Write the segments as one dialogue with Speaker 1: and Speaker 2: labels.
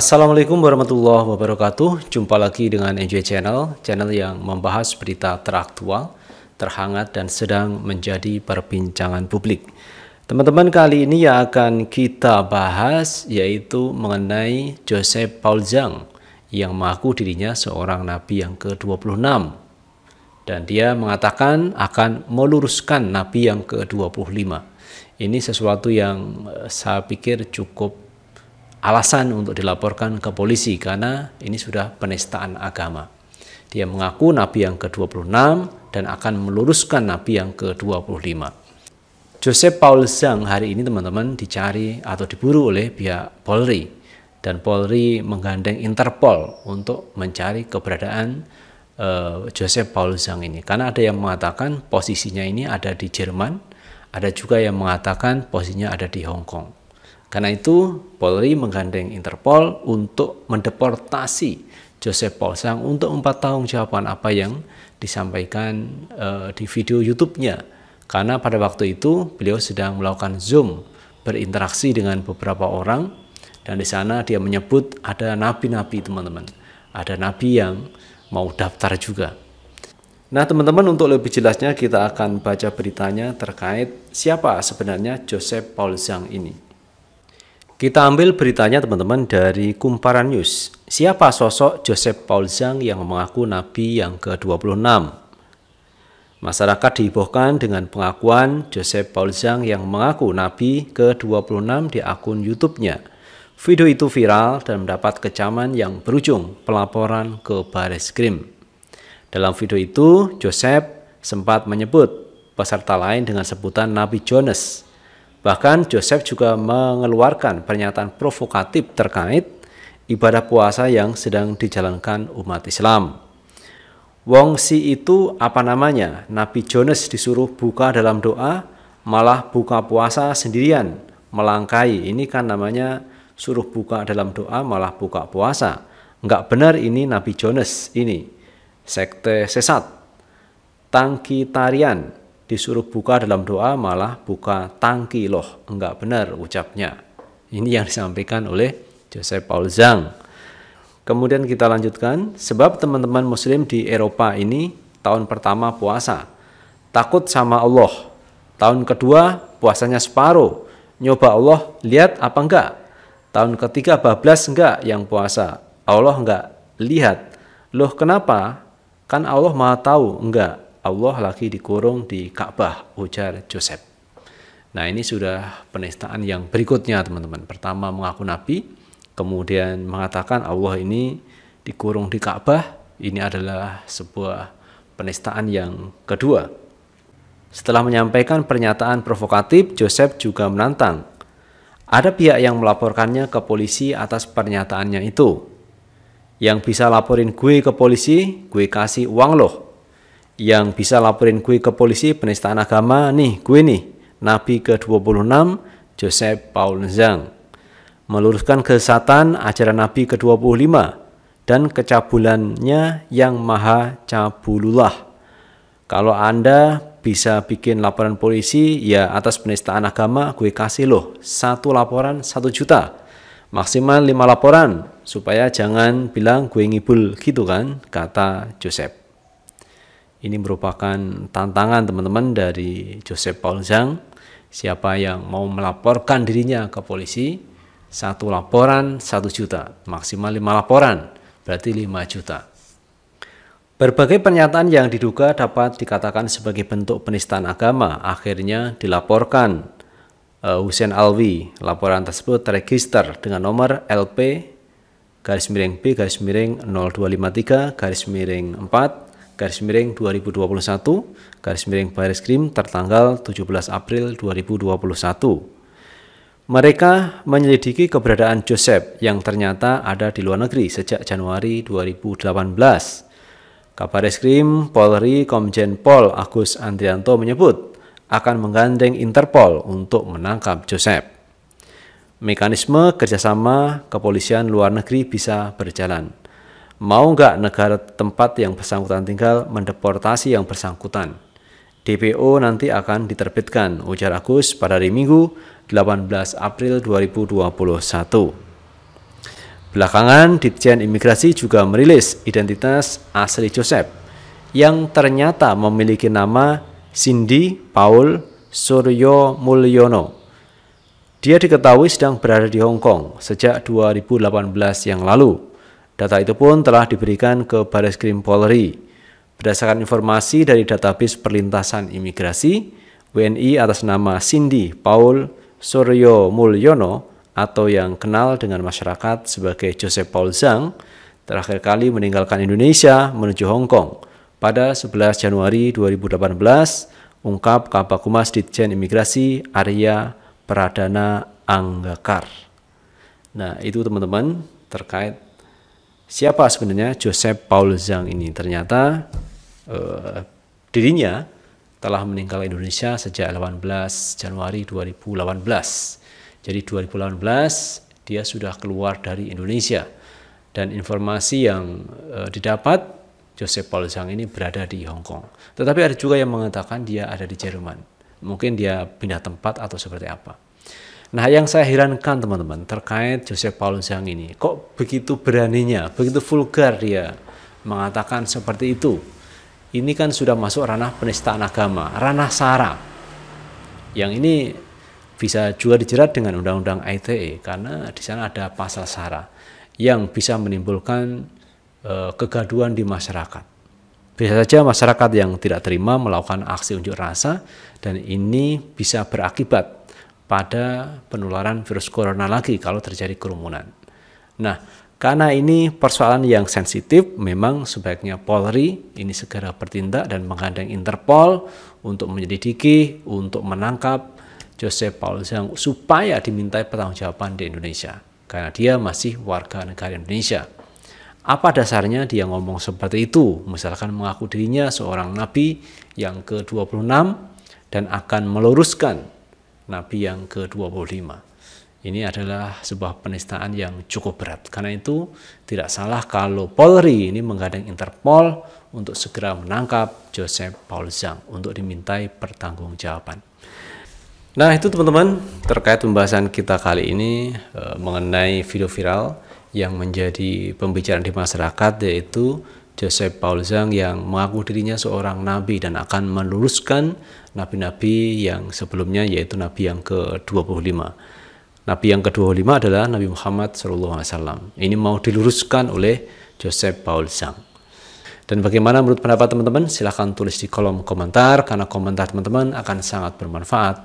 Speaker 1: Assalamualaikum warahmatullahi wabarakatuh. Jumpa lagi dengan NJ Channel, channel yang membahas berita teraktual, terhangat dan sedang menjadi perbincangan publik. Teman-teman, kali ini yang akan kita bahas yaitu mengenai Joseph Paul Zhang yang mengaku dirinya seorang nabi yang ke-26 dan dia mengatakan akan meluruskan nabi yang ke-25. Ini sesuatu yang eh, saya pikir cukup alasan untuk dilaporkan ke polisi karena ini sudah penistaan agama. Dia mengaku nabi yang ke-26 dan akan meluruskan nabi yang ke-25. Joseph Paul Zhang hari ini teman-teman dicari atau diburu oleh pihak Polri dan Polri menggandeng Interpol untuk mencari keberadaan uh, Joseph Paul Zhang ini karena ada yang mengatakan posisinya ini ada di Jerman, ada juga yang mengatakan posisinya ada di Hong Kong. Karena itu Polri menggandeng Interpol untuk mendeportasi Joseph paul Polsang untuk empat tahun jawaban apa yang disampaikan uh, di video YouTube-nya. Karena pada waktu itu beliau sedang melakukan Zoom berinteraksi dengan beberapa orang dan di sana dia menyebut ada nabi-nabi teman-teman. Ada nabi yang mau daftar juga. Nah teman-teman untuk lebih jelasnya kita akan baca beritanya terkait siapa sebenarnya Joseph Paul Zhang ini. Kita ambil beritanya teman-teman dari Kumparan News. Siapa sosok Joseph Paul Zhang yang mengaku nabi yang ke-26? Masyarakat dihiburkan dengan pengakuan Joseph Paul Zhang yang mengaku nabi ke-26 di akun YouTube-nya. Video itu viral dan mendapat kecaman yang berujung pelaporan ke Baris Krim. Dalam video itu, Joseph sempat menyebut peserta lain dengan sebutan Nabi Jonas Bahkan Joseph juga mengeluarkan pernyataan provokatif terkait ibadah puasa yang sedang dijalankan umat Islam. Wong si itu apa namanya? Nabi Jonas disuruh buka dalam doa, malah buka puasa sendirian, melangkai. Ini kan namanya suruh buka dalam doa malah buka puasa. Enggak benar ini Nabi Jonas ini. Sekte sesat. tangki tarian disuruh buka dalam doa malah buka tangki loh enggak benar ucapnya ini yang disampaikan oleh Joseph Paul Zhang kemudian kita lanjutkan sebab teman-teman muslim di Eropa ini tahun pertama puasa takut sama Allah tahun kedua puasanya separuh nyoba Allah lihat apa enggak tahun ketiga bablas enggak yang puasa Allah enggak lihat loh kenapa kan Allah maha tahu enggak Allah lagi dikurung di Ka'bah, ujar Joseph. Nah ini sudah penistaan yang berikutnya teman-teman. Pertama mengaku nabi, kemudian mengatakan Allah ini dikurung di Ka'bah. Ini adalah sebuah penistaan yang kedua. Setelah menyampaikan pernyataan provokatif, Joseph juga menantang. Ada pihak yang melaporkannya ke polisi atas pernyataannya itu. Yang bisa laporin gue ke polisi, gue kasih uang loh, yang bisa laporin gue ke polisi penistaan agama nih gue nih nabi ke-26 Joseph Paul Zhang meluruskan kesatan ajaran nabi ke-25 dan kecabulannya yang maha cabulullah kalau anda bisa bikin laporan polisi ya atas penistaan agama gue kasih loh satu laporan satu juta maksimal lima laporan supaya jangan bilang gue ngibul gitu kan kata Joseph ini merupakan tantangan teman-teman dari Joseph Paul Zhang. Siapa yang mau melaporkan dirinya ke polisi, satu laporan satu juta, maksimal lima laporan, berarti lima juta. Berbagai pernyataan yang diduga dapat dikatakan sebagai bentuk penistaan agama akhirnya dilaporkan uh, Hussein Alwi. Laporan tersebut terregister dengan nomor LP garis miring B garis miring 0253 garis miring 4 garis miring 2021 garis miring baris krim tertanggal 17 April 2021. Mereka menyelidiki keberadaan Joseph yang ternyata ada di luar negeri sejak Januari 2018. Kabar Eskrim Polri Komjen Pol Agus Andrianto menyebut akan menggandeng Interpol untuk menangkap Joseph. Mekanisme kerjasama kepolisian luar negeri bisa berjalan. Mau nggak negara tempat yang bersangkutan tinggal mendeportasi yang bersangkutan? DPO nanti akan diterbitkan, ujar Agus pada hari Minggu 18 April 2021. Belakangan, Ditjen Imigrasi juga merilis identitas asli Joseph yang ternyata memiliki nama Cindy Paul Suryo Mulyono. Dia diketahui sedang berada di Hong Kong sejak 2018 yang lalu Data itu pun telah diberikan ke Baris Krim Polri. Berdasarkan informasi dari database perlintasan imigrasi, WNI atas nama Cindy Paul Suryo Mulyono atau yang kenal dengan masyarakat sebagai Joseph Paul Zhang terakhir kali meninggalkan Indonesia menuju Hong Kong pada 11 Januari 2018, ungkap Kabak Humas Ditjen Imigrasi Arya Pradana Anggakar. Nah, itu teman-teman terkait siapa sebenarnya Joseph Paul Zhang ini. Ternyata uh, dirinya telah meninggal Indonesia sejak 18 Januari 2018. Jadi 2018 dia sudah keluar dari Indonesia. Dan informasi yang uh, didapat Joseph Paul Zhang ini berada di Hong Kong. Tetapi ada juga yang mengatakan dia ada di Jerman. Mungkin dia pindah tempat atau seperti apa. Nah, yang saya herankan teman-teman terkait Joseph Paulus yang ini, kok begitu beraninya, begitu vulgar dia mengatakan seperti itu. Ini kan sudah masuk ranah penistaan agama, ranah sara. Yang ini bisa juga dijerat dengan undang-undang ITE karena di sana ada pasal sara yang bisa menimbulkan e, kegaduhan di masyarakat. Bisa saja masyarakat yang tidak terima melakukan aksi unjuk rasa dan ini bisa berakibat pada penularan virus corona lagi kalau terjadi kerumunan. Nah, karena ini persoalan yang sensitif, memang sebaiknya Polri ini segera bertindak dan menggandeng Interpol untuk menyelidiki, untuk menangkap Joseph Paul Zhang supaya dimintai pertanggungjawaban di Indonesia karena dia masih warga negara Indonesia. Apa dasarnya dia ngomong seperti itu? Misalkan mengaku dirinya seorang nabi yang ke-26 dan akan meluruskan Nabi yang ke-25. Ini adalah sebuah penistaan yang cukup berat. Karena itu tidak salah kalau Polri ini menggandeng Interpol untuk segera menangkap Joseph Paul Zhang untuk dimintai pertanggungjawaban. Nah itu teman-teman terkait pembahasan kita kali ini e, mengenai video viral yang menjadi pembicaraan di masyarakat yaitu Joseph Paul Zhang yang mengaku dirinya seorang nabi dan akan meluruskan nabi-nabi yang sebelumnya yaitu nabi yang ke-25. Nabi yang ke-25 adalah Nabi Muhammad SAW. Ini mau diluruskan oleh Joseph Paul Zhang. Dan bagaimana menurut pendapat teman-teman? Silahkan tulis di kolom komentar, karena komentar teman-teman akan sangat bermanfaat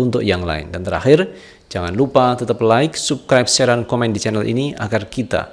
Speaker 1: untuk yang lain. Dan terakhir, jangan lupa tetap like, subscribe, share, dan komen di channel ini agar kita